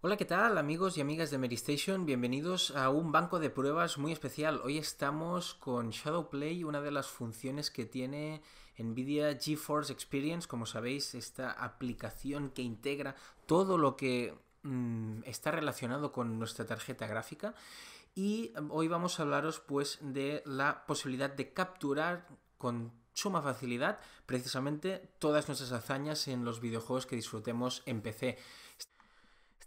Hola, ¿qué tal amigos y amigas de Meristation? Bienvenidos a un banco de pruebas muy especial. Hoy estamos con Shadowplay, una de las funciones que tiene NVIDIA GeForce Experience, como sabéis, esta aplicación que integra todo lo que mm, está relacionado con nuestra tarjeta gráfica. Y hoy vamos a hablaros pues de la posibilidad de capturar con suma facilidad precisamente todas nuestras hazañas en los videojuegos que disfrutemos en PC.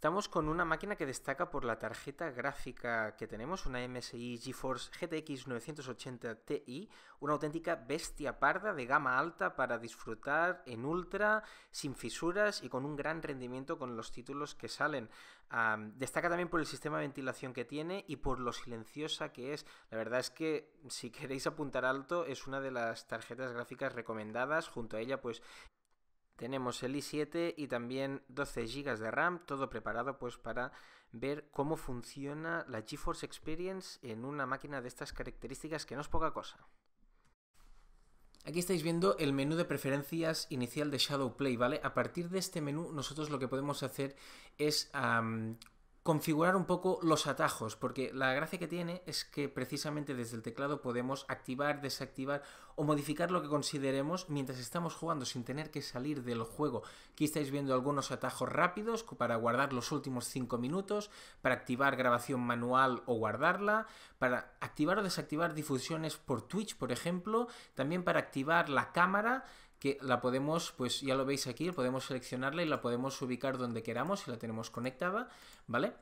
Estamos con una máquina que destaca por la tarjeta gráfica que tenemos, una MSI GeForce GTX 980 Ti, una auténtica bestia parda de gama alta para disfrutar en ultra, sin fisuras y con un gran rendimiento con los títulos que salen. destaca también por el sistema de ventilación que tiene y por lo silenciosa que es. La verdad es que si queréis apuntar alto es una de las tarjetas gráficas recomendadas, junto a ella pues tenemos el i7 y también 12 GB de RAM, todo preparado pues para ver cómo funciona la GeForce Experience en una máquina de estas características que no es poca cosa. Aquí estáis viendo el menú de preferencias inicial de Play ¿vale? A partir de este menú nosotros lo que podemos hacer es configurar un poco los atajos, porque la gracia que tiene es que precisamente desde el teclado podemos activar, desactivar o modificar lo que consideremos mientras estamos jugando sin tener que salir del juego. Aquí estáis viendo algunos atajos rápidos para guardar los últimos 5 minutos, para activar grabación manual o guardarla, para activar o desactivar difusiones por Twitch, por ejemplo, también para activar la cámara, que la podemos, pues ya lo veis aquí, podemos seleccionarla y la podemos ubicar donde queramos si la tenemos conectada, ¿vale?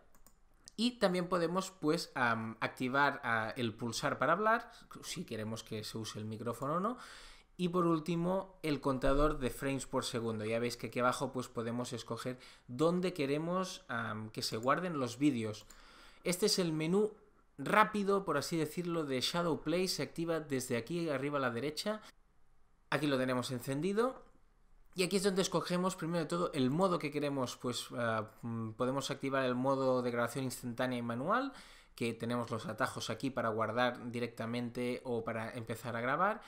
Y también podemos pues activar ah, el pulsar para hablar, si queremos que se use el micrófono o no. Y por último, el contador de frames por segundo. Ya veis que aquí abajo pues podemos escoger dónde queremos que se guarden los vídeos. Este es el menú rápido, por así decirlo, de Shadow Play. Se activa desde aquí arriba a la derecha. Aquí lo tenemos encendido. Y aquí es donde escogemos primero de todo el modo que queremos, pues eh, mm, podemos activar el modo de grabación instantánea y manual, que tenemos los atajos aquí para guardar directamente o para empezar a grabar,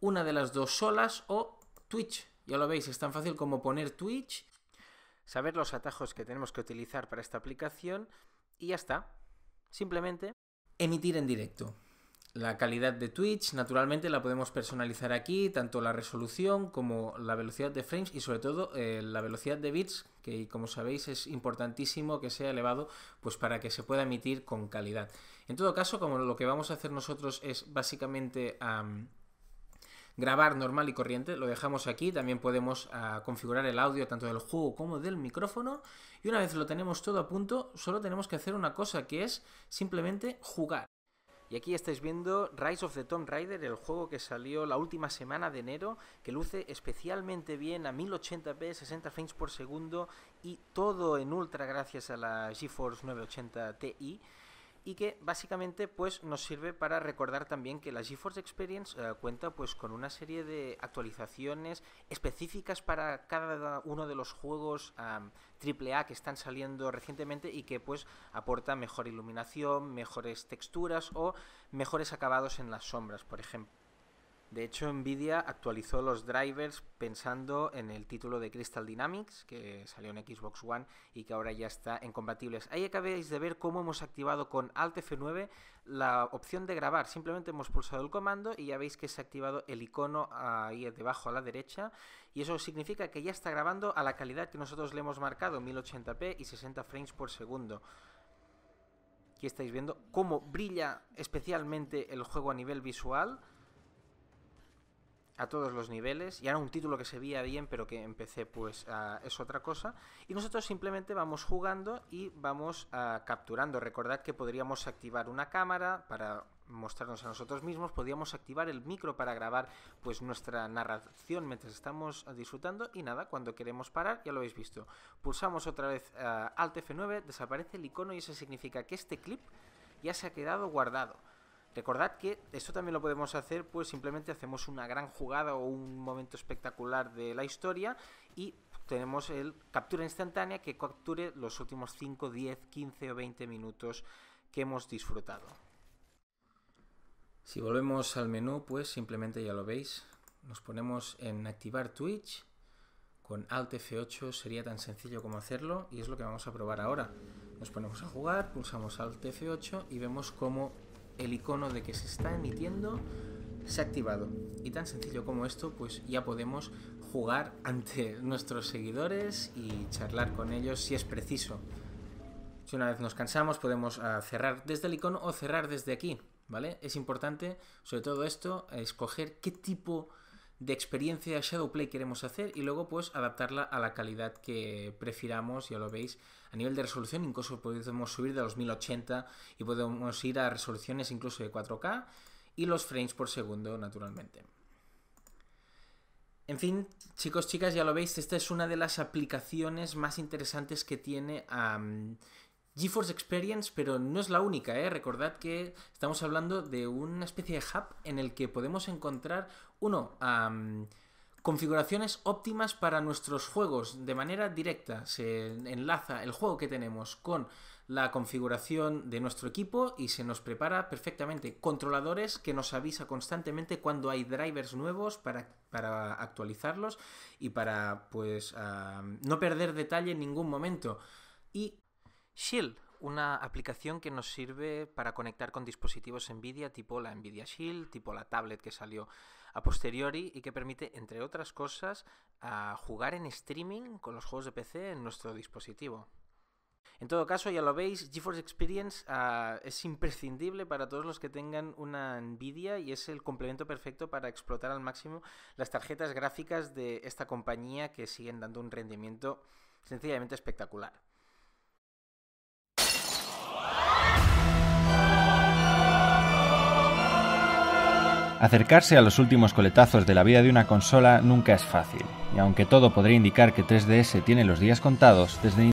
una de las dos solas o Twitch. Ya lo veis, es tan fácil como poner Twitch, saber los atajos que tenemos que utilizar para esta aplicación y ya está. Simplemente emitir en directo. La calidad de Twitch, naturalmente, la podemos personalizar aquí, tanto la resolución como la velocidad de frames y sobre todo eh, la velocidad de bits, que como sabéis es importantísimo que sea elevado, pues para que se pueda emitir con calidad. En todo caso, como lo que vamos a hacer nosotros es básicamente grabar normal y corriente, lo dejamos aquí, también podemos ah, configurar el audio tanto del juego como del micrófono y una vez lo tenemos todo a punto, solo tenemos que hacer una cosa que es simplemente jugar. Y aquí estáis viendo Rise of the Tomb Raider, el juego que salió la última semana de enero, que luce especialmente bien a 1080p, 60 frames por segundo y todo en ultra gracias a la GeForce 980 Ti y que básicamente pues nos sirve para recordar también que la GeForce Experience eh, cuenta pues con una serie de actualizaciones específicas para cada uno de los juegos AAA que están saliendo recientemente y que pues aporta mejor iluminación, mejores texturas o mejores acabados en las sombras, por ejemplo. De hecho, Nvidia actualizó los drivers pensando en el título de Crystal Dynamics, que salió en Xbox One y que ahora ya está en compatibles. Ahí acabáis de ver cómo hemos activado con Alt F9 la opción de grabar. Simplemente hemos pulsado el comando y ya veis que se ha activado el icono ahí debajo a la derecha. Y eso significa que ya está grabando a la calidad que nosotros le hemos marcado, 1080p y 60 frames por segundo. Aquí estáis viendo cómo brilla especialmente el juego a nivel visual a todos los niveles y era un título que se veía bien pero que empecé pues es otra cosa y nosotros simplemente vamos jugando y vamos ah, capturando recordad que podríamos activar una cámara para mostrarnos a nosotros mismos podríamos activar el micro para grabar pues nuestra narración mientras estamos ah, disfrutando y nada cuando queremos parar ya lo habéis visto pulsamos otra vez ah, alt F9 desaparece el icono y eso significa que este clip ya se ha quedado guardado Recordad que esto también lo podemos hacer, pues simplemente hacemos una gran jugada o un momento espectacular de la historia y tenemos el captura instantánea que capture los últimos 5, 10, 15 o 20 minutos que hemos disfrutado. Si volvemos al menú, pues simplemente ya lo veis, nos ponemos en activar Twitch. Con Alt F8 sería tan sencillo como hacerlo y es lo que vamos a probar ahora. Nos ponemos a jugar, pulsamos Alt F8 y vemos cómo el icono de que se está emitiendo se ha activado. Y tan sencillo como esto, pues ya podemos jugar ante nuestros seguidores y charlar con ellos si es preciso. Si una vez nos cansamos, podemos ah, cerrar desde el icono o cerrar desde aquí, ¿vale? Es importante, sobre todo esto, escoger qué tipo de experiencia de Shadowplay queremos hacer y luego pues adaptarla a la calidad que prefiramos, ya lo veis, a nivel de resolución incluso podemos subir de los 1080 y podemos ir a resoluciones incluso de 4K y los frames por segundo naturalmente. En fin, chicos, chicas, ya lo veis, esta es una de las aplicaciones más interesantes que tiene GeForce Experience, pero no es la única, ¿eh? Recordad que estamos hablando de una especie de hub en el que podemos encontrar, uno, configuraciones óptimas para nuestros juegos de manera directa. Se enlaza el juego que tenemos con la configuración de nuestro equipo y se nos prepara perfectamente. Controladores que nos avisa constantemente cuando hay drivers nuevos para, para actualizarlos y para pues no perder detalle en ningún momento. Y Shield, una aplicación que nos sirve para conectar con dispositivos Nvidia tipo la Nvidia Shield, tipo la tablet que salió a posteriori y que permite, entre otras cosas, jugar en streaming con los juegos de PC en nuestro dispositivo. En todo caso, ya lo veis, GeForce Experience ah, es imprescindible para todos los que tengan una Nvidia y es el complemento perfecto para explotar al máximo las tarjetas gráficas de esta compañía que siguen dando un rendimiento sencillamente espectacular. Acercarse a los últimos coletazos de la vida de una consola nunca es fácil, y aunque todo podría indicar que 3DS tiene los días contados, desde